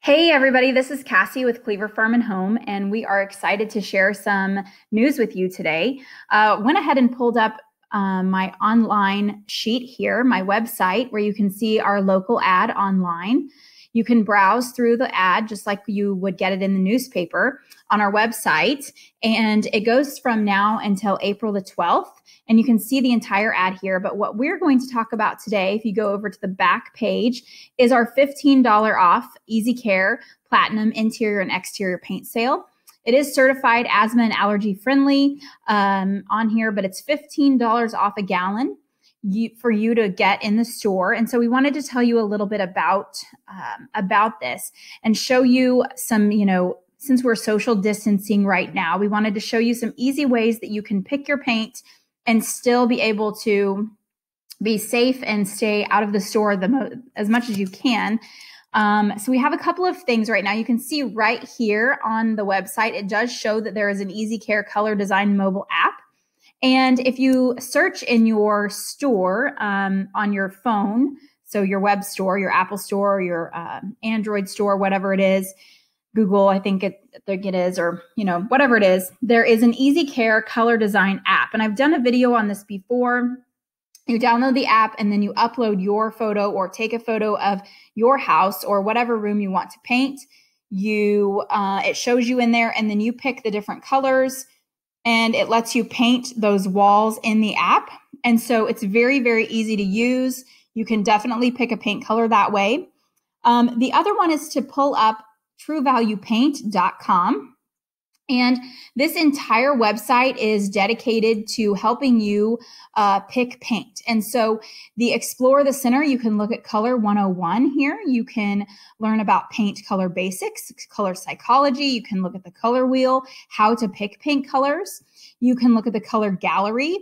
Hey, everybody, this is Cassie with Cleaver Farm and Home, and we are excited to share some news with you today. Uh, went ahead and pulled up um, my online sheet here, my website, where you can see our local ad online. You can browse through the ad just like you would get it in the newspaper on our website. And it goes from now until April the 12th. And you can see the entire ad here. But what we're going to talk about today, if you go over to the back page, is our $15 off Easy Care Platinum Interior and Exterior Paint Sale. It is certified asthma and allergy friendly um, on here, but it's $15 off a gallon you, for you to get in the store. And so we wanted to tell you a little bit about um, about this and show you some, you know, since we're social distancing right now, we wanted to show you some easy ways that you can pick your paint and still be able to be safe and stay out of the store the mo- as much as you can. Um, so we have a couple of things right now. You can see right here on the website, it does show that there is an Easy Care Color Design mobile app. And if you search in your store um, on your phone, so your web store, your Apple store, your uh, Android store, whatever it is, Google, I think it, I think it is, or you know, whatever it is, there is an Easy Care color design app, and I've done a video on this before. You download the app and then you upload your photo or take a photo of your house or whatever room you want to paint. You, uh, it shows you in there, and then you pick the different colors and it lets you paint those walls in the app. And so it's very, very easy to use. You can definitely pick a paint color that way. Um, the other one is to pull up truevaluepaint.com. And this entire website is dedicated to helping you uh, pick paint. And so the Explore the Center, you can look at Color 101 here. You can learn about paint color basics, color psychology. You can look at the color wheel, how to pick paint colors. You can look at the color gallery.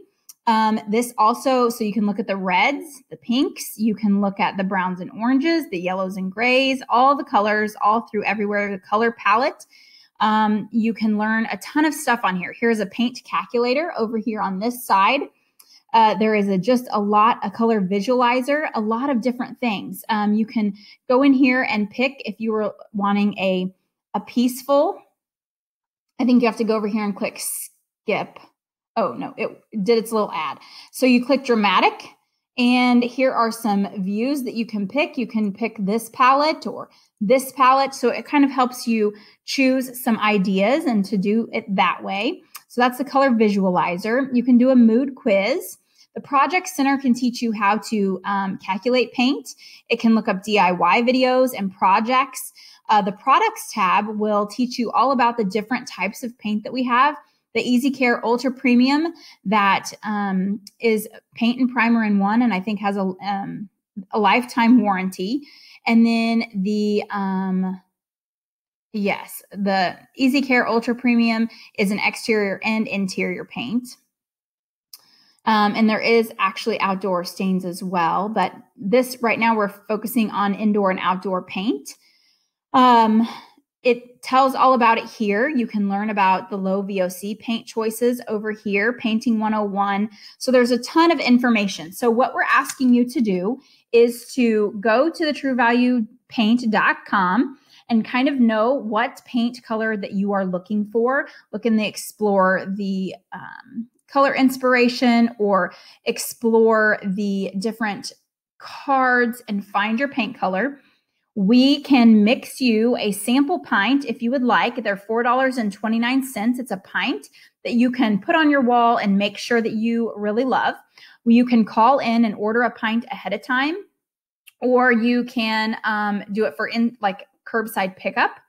Um, this also, so you can look at the reds, the pinks, you can look at the browns and oranges, the yellows and grays, all the colors, all through everywhere, the color palette. Um, you can learn a ton of stuff on here. Here's a paint calculator over here on this side. Uh, there is a, just a lot, a color visualizer, a lot of different things. Um, you can go in here and pick if you were wanting a, a peaceful. I think you have to go over here and click skip. Oh no, it did its little ad. So you click dramatic and here are some views that you can pick. You can pick this palette or this palette. So it kind of helps you choose some ideas and to do it that way. So that's the color visualizer. You can do a mood quiz. The Project Center can teach you how to um, calculate paint. It can look up DIY videos and projects. Uh, the products tab will teach you all about the different types of paint that we have the Easy Care Ultra Premium that um, is paint and primer in one, and I think has a um, a lifetime warranty. And then the um, yes, the Easy Care Ultra Premium is an exterior and interior paint. Um, and there is actually outdoor stains as well, but this right now we're focusing on indoor and outdoor paint. Um, it tells all about it here. You can learn about the low VOC paint choices over here, Painting 101. So there's a ton of information. So what we're asking you to do is to go to the truevaluepaint.com and kind of know what paint color that you are looking for. Look in the explore the um, color inspiration or explore the different cards and find your paint color. We can mix you a sample pint if you would like. They're $4.29. It's a pint that you can put on your wall and make sure that you really love. You can call in and order a pint ahead of time, or you can um, do it for in like curbside pickup.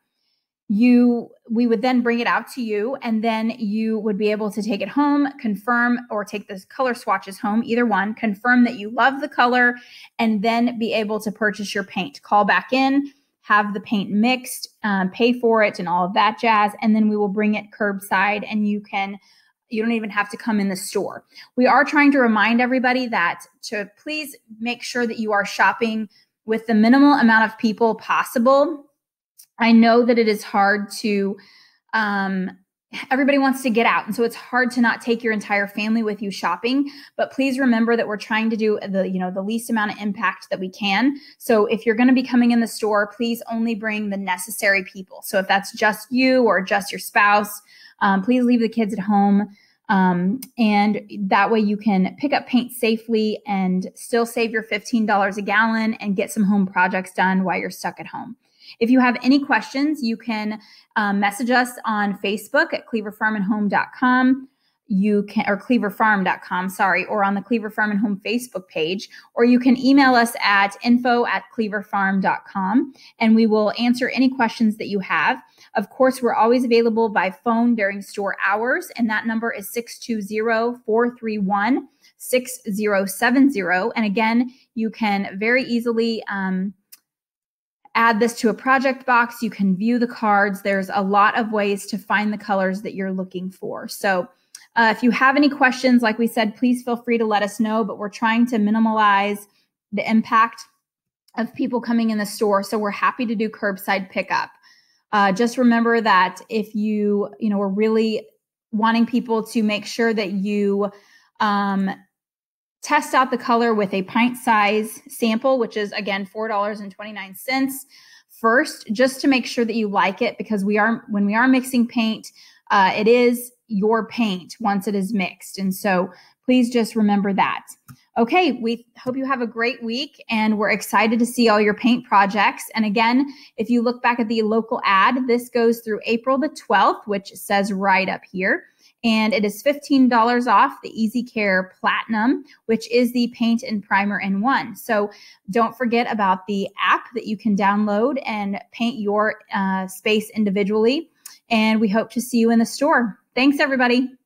You we would then bring it out to you, and then you would be able to take it home, confirm, or take the color swatches home, either one, confirm that you love the color, and then be able to purchase your paint. Call back in, have the paint mixed, um, pay for it, and all of that jazz. And then we will bring it curbside, and you can. You don't even have to come in the store. We are trying to remind everybody that to please make sure that you are shopping with the minimal amount of people possible I know that it is hard to, um, everybody wants to get out. And so it's hard to not take your entire family with you shopping, but please remember that we're trying to do the, you know, the least amount of impact that we can. So if you're going to be coming in the store, please only bring the necessary people. So if that's just you or just your spouse, um, please leave the kids at home. Um, and that way you can pick up paint safely and still save your $15 a gallon and get some home projects done while you're stuck at home. If you have any questions, you can um, message us on Facebook at cleaverfarmandhome.com. You can, or cleaverfarm.com, sorry, or on the Cleaver Farm and Home Facebook page, or you can email us at info at cleaverfarm.com and we will answer any questions that you have. Of course, we're always available by phone during store hours, and that number is 620 431 6070. And again, you can very easily um, add this to a project box. You can view the cards. There's a lot of ways to find the colors that you're looking for. So uh, if you have any questions, like we said, please feel free to let us know, but we're trying to minimize the impact of people coming in the store. So we're happy to do curbside pickup. Uh, just remember that if you, you know, are really wanting people to make sure that you um, test out the color with a pint size sample, which is again $4.29 first, just to make sure that you like it because we are, when we are mixing paint, uh, it is your paint once it is mixed. And so please just remember that. Okay, we hope you have a great week and we're excited to see all your paint projects. And again, if you look back at the local ad, this goes through April the 12th, which says right up here and it is $15 off the Easy Care Platinum, which is the paint and primer in one. So don't forget about the app that you can download and paint your uh, space individually. And we hope to see you in the store. Thanks, everybody.